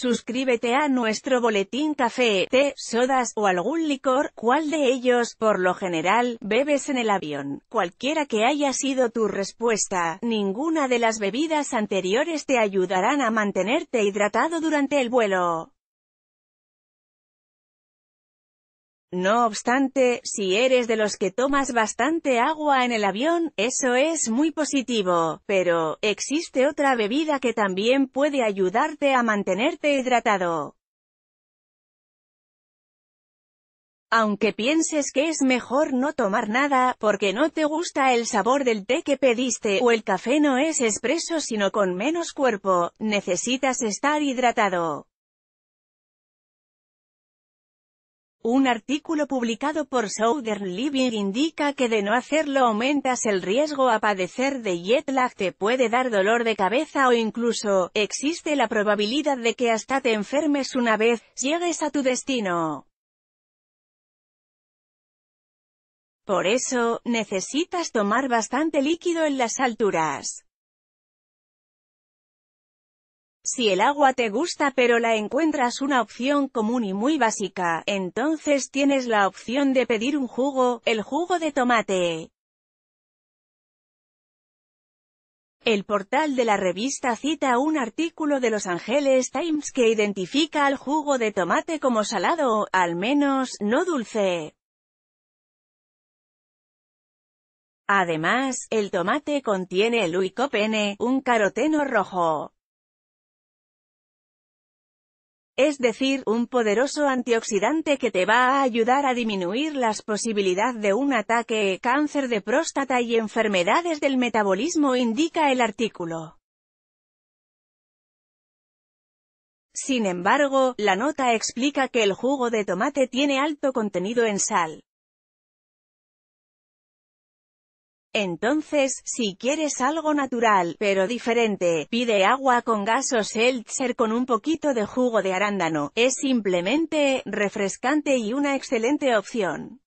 Suscríbete a nuestro boletín café, té, sodas o algún licor, cuál de ellos, por lo general, bebes en el avión. Cualquiera que haya sido tu respuesta, ninguna de las bebidas anteriores te ayudarán a mantenerte hidratado durante el vuelo. No obstante, si eres de los que tomas bastante agua en el avión, eso es muy positivo, pero, existe otra bebida que también puede ayudarte a mantenerte hidratado. Aunque pienses que es mejor no tomar nada, porque no te gusta el sabor del té que pediste, o el café no es expreso sino con menos cuerpo, necesitas estar hidratado. Un artículo publicado por Southern Living indica que de no hacerlo aumentas el riesgo a padecer de jet lag te puede dar dolor de cabeza o incluso, existe la probabilidad de que hasta te enfermes una vez, llegues a tu destino. Por eso, necesitas tomar bastante líquido en las alturas. Si el agua te gusta pero la encuentras una opción común y muy básica, entonces tienes la opción de pedir un jugo, el jugo de tomate. El portal de la revista cita un artículo de Los Angeles Times que identifica al jugo de tomate como salado, al menos, no dulce. Además, el tomate contiene el uicopene, un caroteno rojo es decir, un poderoso antioxidante que te va a ayudar a disminuir las posibilidad de un ataque, cáncer de próstata y enfermedades del metabolismo indica el artículo. Sin embargo, la nota explica que el jugo de tomate tiene alto contenido en sal, Entonces, si quieres algo natural, pero diferente, pide agua con gas o seltzer con un poquito de jugo de arándano, es simplemente, refrescante y una excelente opción.